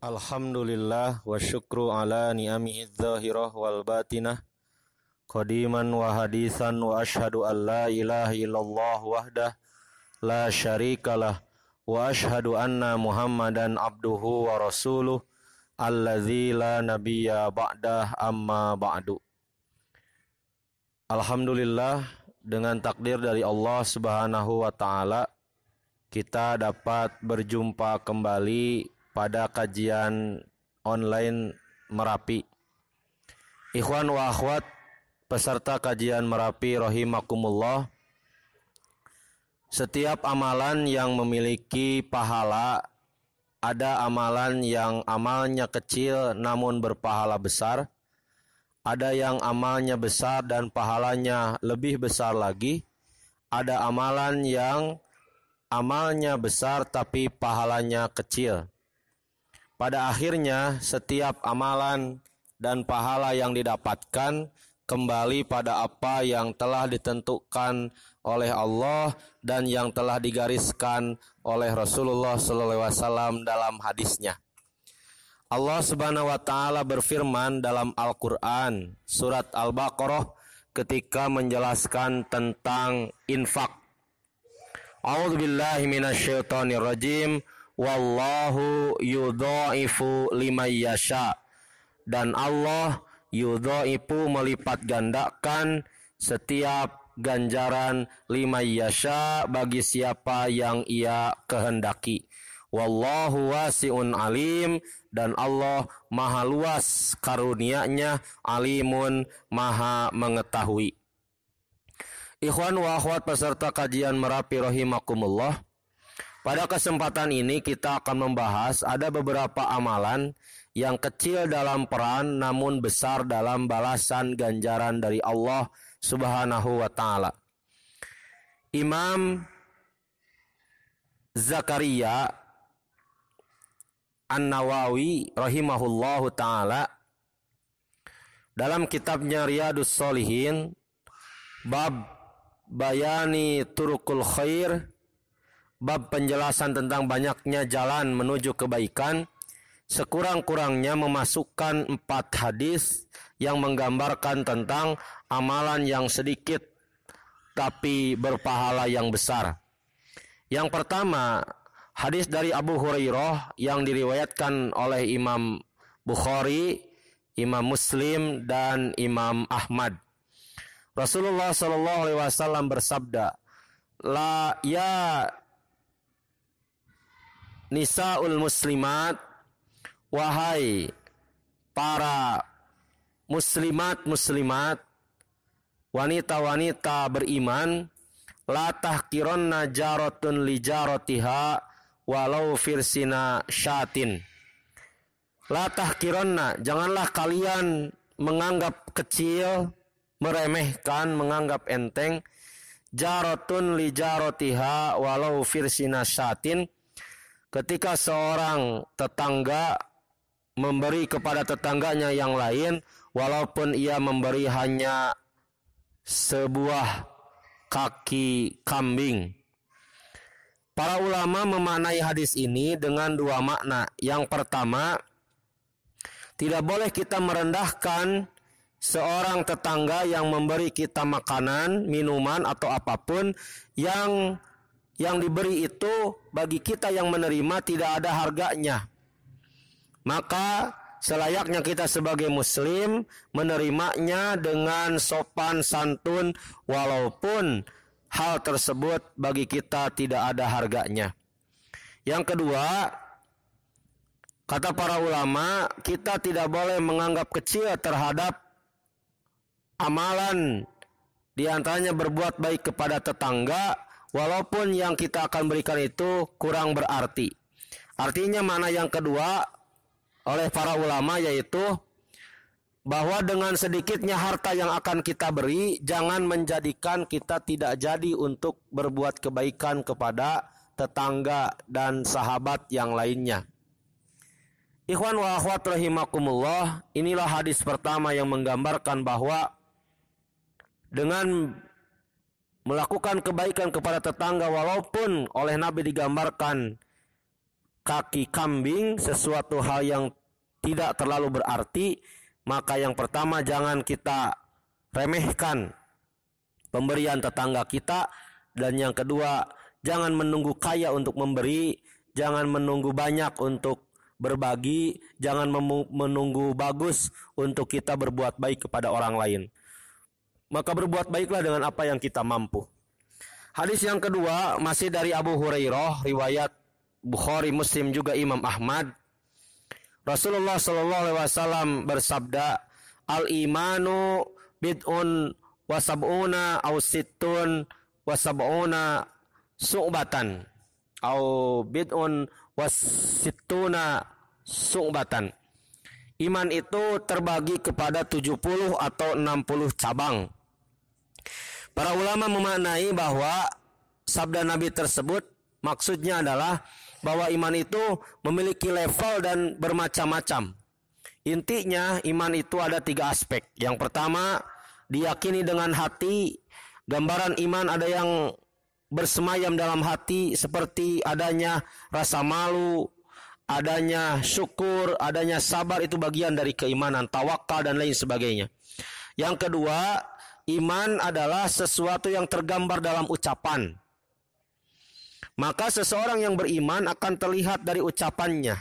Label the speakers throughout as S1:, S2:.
S1: Alhamdulillah wa syukru ala ni'amihi zahirah wal batinah Qadiman wa hadisan wa ashadu an la ilaha illallah wahdah la syarikalah Wa ashadu anna muhammadan abduhu wa rasuluh Alladzi la nabiyya ba'dah amma ba'du Alhamdulillah dengan takdir dari Allah subhanahu wa ta'ala Kita dapat berjumpa kembali pada kajian online Merapi. Ikhwan wa akhwat peserta kajian Merapi rahimakumullah. Setiap amalan yang memiliki pahala ada amalan yang amalnya kecil namun berpahala besar. Ada yang amalnya besar dan pahalanya lebih besar lagi. Ada amalan yang amalnya besar tapi pahalanya kecil. Pada akhirnya, setiap amalan dan pahala yang didapatkan kembali pada apa yang telah ditentukan oleh Allah dan yang telah digariskan oleh Rasulullah SAW dalam hadisnya. Allah Subhanahu wa taala berfirman dalam Al-Qur'an surat Al-Baqarah ketika menjelaskan tentang infak. A'udzubillahi minasyaitonirrajim. rajim wallahu yudhaifu liman yasha dan Allah yudhaifu melipat gandakan setiap ganjaran lima yasha bagi siapa yang ia kehendaki wallahu wasiun alim dan Allah maha luas karunia-Nya alimun maha mengetahui Ikhwan wa akhwat peserta kajian Merapi rahimakumullah pada kesempatan ini kita akan membahas ada beberapa amalan yang kecil dalam peran namun besar dalam balasan ganjaran dari Allah Subhanahu wa taala. Imam Zakaria An-Nawawi rahimahullahu taala dalam kitabnya Riyadus Solihin bab Bayani Turukul Khair bab penjelasan tentang banyaknya jalan menuju kebaikan, sekurang-kurangnya memasukkan empat hadis yang menggambarkan tentang amalan yang sedikit tapi berpahala yang besar. Yang pertama, hadis dari Abu Hurairah yang diriwayatkan oleh Imam Bukhari, Imam Muslim dan Imam Ahmad. Rasulullah Shallallahu alaihi wasallam bersabda, "La ya nisaul muslimat wahai para muslimat muslimat wanita-wanita beriman la tahkironna jarotun li jarotiha walau firsina syatin la tahkironna janganlah kalian menganggap kecil meremehkan menganggap enteng jarotun li jarotiha walau firsina syatin ketika seorang tetangga memberi kepada tetangganya yang lain walaupun ia memberi hanya sebuah kaki kambing. Para ulama memaknai hadis ini dengan dua makna. Yang pertama, tidak boleh kita merendahkan seorang tetangga yang memberi kita makanan, minuman atau apapun yang yang diberi itu bagi kita yang menerima tidak ada harganya. Maka selayaknya kita sebagai muslim menerimanya dengan sopan santun walaupun hal tersebut bagi kita tidak ada harganya. Yang kedua, kata para ulama, kita tidak boleh menganggap kecil terhadap amalan di antaranya berbuat baik kepada tetangga walaupun yang kita akan berikan itu kurang berarti. Artinya mana yang kedua oleh para ulama yaitu bahwa dengan sedikitnya harta yang akan kita beri jangan menjadikan kita tidak jadi untuk berbuat kebaikan kepada tetangga dan sahabat yang lainnya. Ikhwan wa akhwat rahimakumullah, inilah hadis pertama yang menggambarkan bahwa dengan melakukan kebaikan kepada tetangga walaupun oleh Nabi digambarkan kaki kambing sesuatu hal yang tidak terlalu berarti maka yang pertama jangan kita remehkan pemberian tetangga kita dan yang kedua jangan menunggu kaya untuk memberi jangan menunggu banyak untuk berbagi jangan menunggu bagus untuk kita berbuat baik kepada orang lain maka berbuat baiklah dengan apa yang kita mampu. Hadis yang kedua masih dari Abu Hurairah, riwayat Bukhari, Muslim juga Imam Ahmad. Rasulullah Shallallahu Alaihi Wasallam bersabda, al imanu bid'un wasabuna au situn wasabuna su'batan au bid'un wasituna su'batan. Iman itu terbagi kepada 70 atau 60 cabang. Para ulama memaknai bahwa sabda Nabi tersebut maksudnya adalah bahwa iman itu memiliki level dan bermacam-macam. Intinya iman itu ada tiga aspek. Yang pertama diyakini dengan hati. Gambaran iman ada yang bersemayam dalam hati seperti adanya rasa malu, adanya syukur, adanya sabar itu bagian dari keimanan, tawakal dan lain sebagainya. Yang kedua iman adalah sesuatu yang tergambar dalam ucapan. Maka seseorang yang beriman akan terlihat dari ucapannya.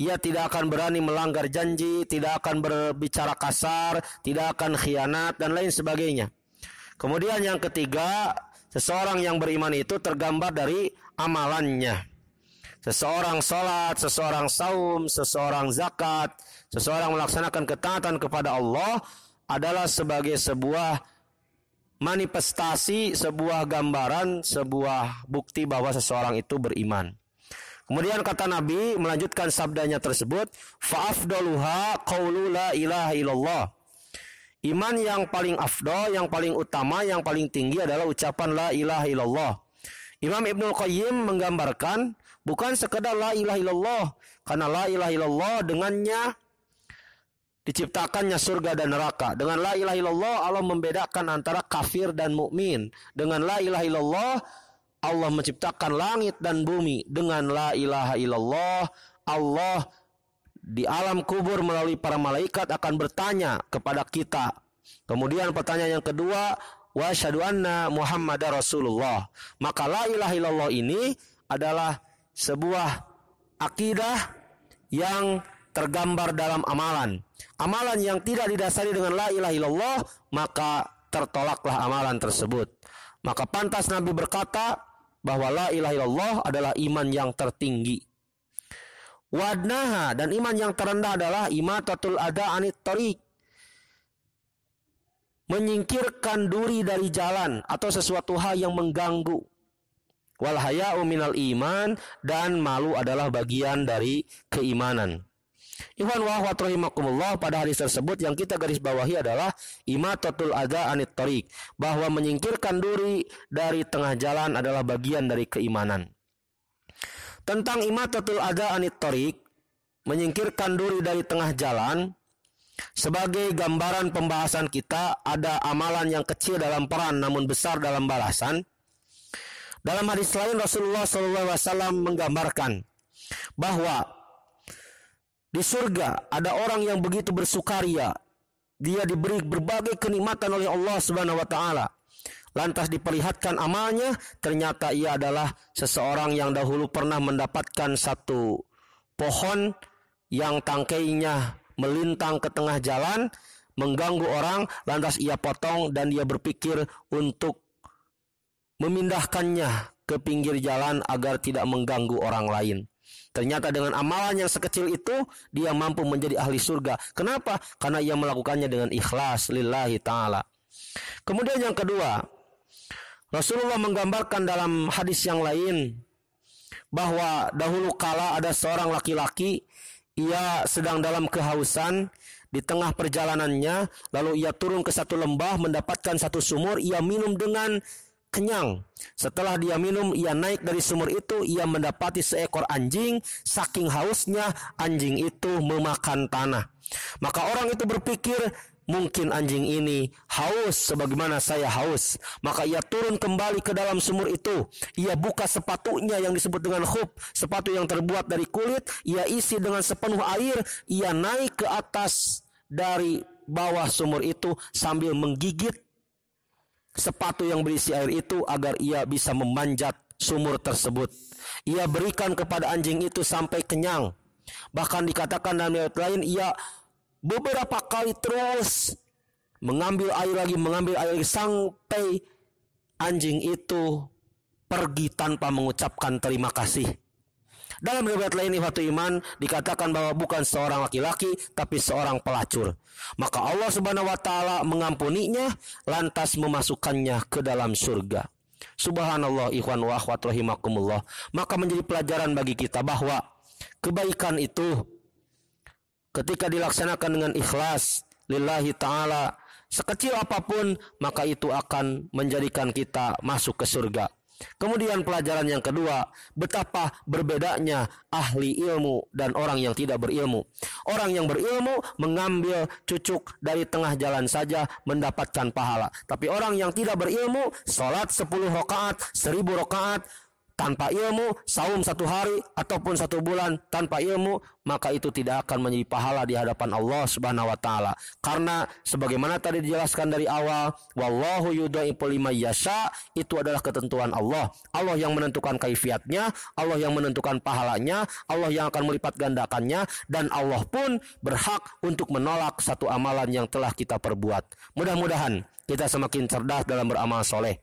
S1: Ia tidak akan berani melanggar janji, tidak akan berbicara kasar, tidak akan khianat dan lain sebagainya. Kemudian yang ketiga, seseorang yang beriman itu tergambar dari amalannya. Seseorang sholat, seseorang saum, seseorang zakat, seseorang melaksanakan ketaatan kepada Allah, adalah sebagai sebuah manifestasi, sebuah gambaran, sebuah bukti bahwa seseorang itu beriman. Kemudian kata Nabi melanjutkan sabdanya tersebut, fa'afdoluha qawlu la ilaha Iman yang paling afdol, yang paling utama, yang paling tinggi adalah ucapan la ilaha illallah. Imam Ibnu Qayyim menggambarkan bukan sekedar la ilaha illallah karena la ilaha illallah dengannya diciptakannya surga dan neraka. Dengan la ilaha illallah Allah membedakan antara kafir dan mukmin. Dengan la ilaha illallah Allah menciptakan langit dan bumi. Dengan la ilaha illallah Allah di alam kubur melalui para malaikat akan bertanya kepada kita. Kemudian pertanyaan yang kedua, wa syahadu anna Rasulullah. Maka la ilaha illallah ini adalah sebuah akidah yang tergambar dalam amalan amalan yang tidak didasari dengan la ilaha illallah, maka tertolaklah amalan tersebut. Maka pantas Nabi berkata bahwa la ilaha illallah adalah iman yang tertinggi. Wadnaha dan iman yang terendah adalah imatatul ada anit tarik. Menyingkirkan duri dari jalan atau sesuatu hal yang mengganggu. Walhaya'u minal iman dan malu adalah bagian dari keimanan. Iwan wa pada hadis tersebut yang kita garis bawahi adalah imatatul ada anit torik bahwa menyingkirkan duri dari tengah jalan adalah bagian dari keimanan. Tentang imatatul ada anit torik menyingkirkan duri dari tengah jalan sebagai gambaran pembahasan kita ada amalan yang kecil dalam peran namun besar dalam balasan. Dalam hadis lain Rasulullah SAW menggambarkan bahwa di surga ada orang yang begitu bersukaria. Dia diberi berbagai kenikmatan oleh Allah Subhanahu wa taala. Lantas diperlihatkan amalnya, ternyata ia adalah seseorang yang dahulu pernah mendapatkan satu pohon yang tangkainya melintang ke tengah jalan, mengganggu orang, lantas ia potong dan dia berpikir untuk memindahkannya ke pinggir jalan agar tidak mengganggu orang lain. Ternyata dengan amalan yang sekecil itu dia mampu menjadi ahli surga. Kenapa? Karena ia melakukannya dengan ikhlas lillahi taala. Kemudian yang kedua, Rasulullah menggambarkan dalam hadis yang lain bahwa dahulu kala ada seorang laki-laki ia sedang dalam kehausan di tengah perjalanannya lalu ia turun ke satu lembah mendapatkan satu sumur ia minum dengan kenyang. Setelah dia minum, ia naik dari sumur itu, ia mendapati seekor anjing, saking hausnya anjing itu memakan tanah. Maka orang itu berpikir, mungkin anjing ini haus sebagaimana saya haus. Maka ia turun kembali ke dalam sumur itu. Ia buka sepatunya yang disebut dengan khub, sepatu yang terbuat dari kulit, ia isi dengan sepenuh air, ia naik ke atas dari bawah sumur itu sambil menggigit sepatu yang berisi air itu agar ia bisa memanjat sumur tersebut. Ia berikan kepada anjing itu sampai kenyang. Bahkan dikatakan dalam ayat lain ia beberapa kali terus mengambil air lagi, mengambil air lagi sampai anjing itu pergi tanpa mengucapkan terima kasih. Dalam riwayat lain Ihwatu Iman dikatakan bahwa bukan seorang laki-laki tapi seorang pelacur. Maka Allah Subhanahu wa taala mengampuninya lantas memasukkannya ke dalam surga. Subhanallah ikhwan wa akhwat rahimakumullah. Maka menjadi pelajaran bagi kita bahwa kebaikan itu ketika dilaksanakan dengan ikhlas lillahi taala sekecil apapun maka itu akan menjadikan kita masuk ke surga. Kemudian pelajaran yang kedua, betapa berbedanya ahli ilmu dan orang yang tidak berilmu. Orang yang berilmu mengambil cucuk dari tengah jalan saja mendapatkan pahala. Tapi orang yang tidak berilmu, sholat 10 rokaat, 1000 rokaat, tanpa ilmu, saum satu hari ataupun satu bulan tanpa ilmu, maka itu tidak akan menjadi pahala di hadapan Allah Subhanahu wa taala. Karena sebagaimana tadi dijelaskan dari awal, wallahu yudhaiful liman yasha, itu adalah ketentuan Allah. Allah yang menentukan kaifiatnya, Allah yang menentukan pahalanya, Allah yang akan melipat gandakannya dan Allah pun berhak untuk menolak satu amalan yang telah kita perbuat. Mudah-mudahan kita semakin cerdas dalam beramal soleh.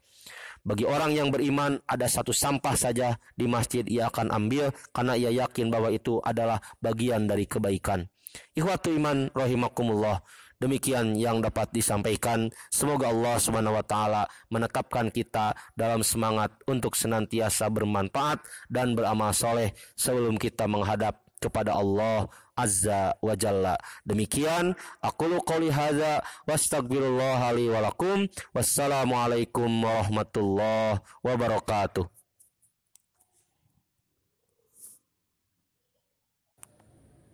S1: Bagi orang yang beriman, ada satu sampah saja di masjid ia akan ambil karena ia yakin bahwa itu adalah bagian dari kebaikan. Ikhwatu iman rahimakumullah. Demikian yang dapat disampaikan. Semoga Allah Subhanahu wa taala menetapkan kita dalam semangat untuk senantiasa bermanfaat dan beramal soleh sebelum kita menghadap kepada Allah azza wa jalla. Demikian aku qouli hadza wastaghfirullah li wa lakum. Wassalamualaikum warahmatullahi wabarakatuh.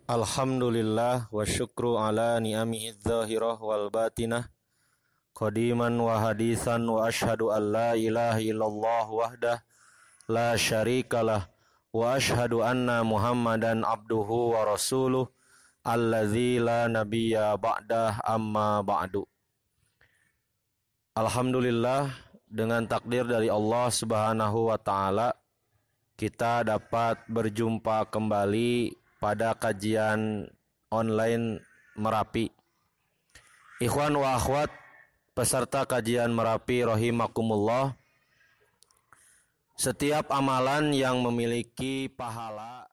S1: Alhamdulillah wa syukru ala ni'amihi dzahirah wal batinah qadiman wa hadisan wa ashhadu an la ilaha illallah wahdah la syarikalah anna muhammadan abduhu wa rasuluh الذي la nabiyya ba'dah amma ba'du Alhamdulillah dengan takdir dari Allah Subhanahu wa taala kita dapat berjumpa kembali pada kajian online Merapi. Ikhwan wa akhwat peserta kajian Merapi rahimakumullah setiap amalan yang memiliki pahala